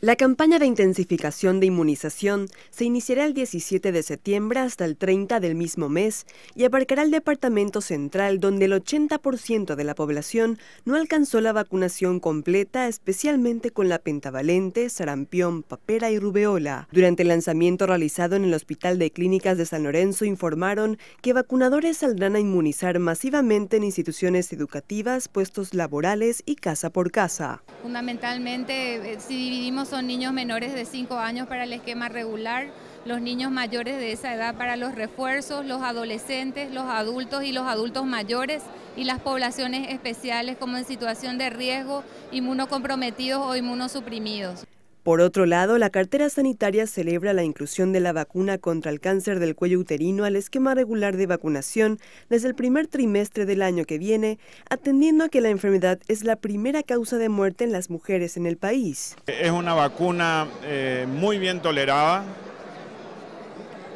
La campaña de intensificación de inmunización se iniciará el 17 de septiembre hasta el 30 del mismo mes y abarcará el departamento central donde el 80% de la población no alcanzó la vacunación completa, especialmente con la pentavalente, sarampión, papera y rubeola. Durante el lanzamiento realizado en el Hospital de Clínicas de San Lorenzo informaron que vacunadores saldrán a inmunizar masivamente en instituciones educativas, puestos laborales y casa por casa. Fundamentalmente, eh, si dividimos son niños menores de 5 años para el esquema regular, los niños mayores de esa edad para los refuerzos, los adolescentes, los adultos y los adultos mayores y las poblaciones especiales como en situación de riesgo, inmunocomprometidos o inmunosuprimidos. Por otro lado, la cartera sanitaria celebra la inclusión de la vacuna contra el cáncer del cuello uterino al esquema regular de vacunación desde el primer trimestre del año que viene, atendiendo a que la enfermedad es la primera causa de muerte en las mujeres en el país. Es una vacuna eh, muy bien tolerada,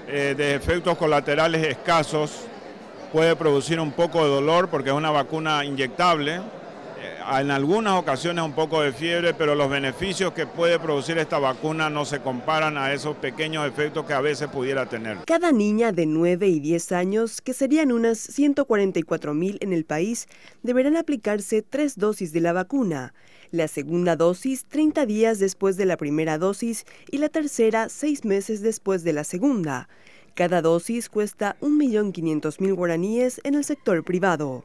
eh, de efectos colaterales escasos, puede producir un poco de dolor porque es una vacuna inyectable, en algunas ocasiones un poco de fiebre, pero los beneficios que puede producir esta vacuna no se comparan a esos pequeños efectos que a veces pudiera tener. Cada niña de 9 y 10 años, que serían unas 144 mil en el país, deberán aplicarse tres dosis de la vacuna. La segunda dosis 30 días después de la primera dosis y la tercera seis meses después de la segunda. Cada dosis cuesta 1.500.000 guaraníes en el sector privado.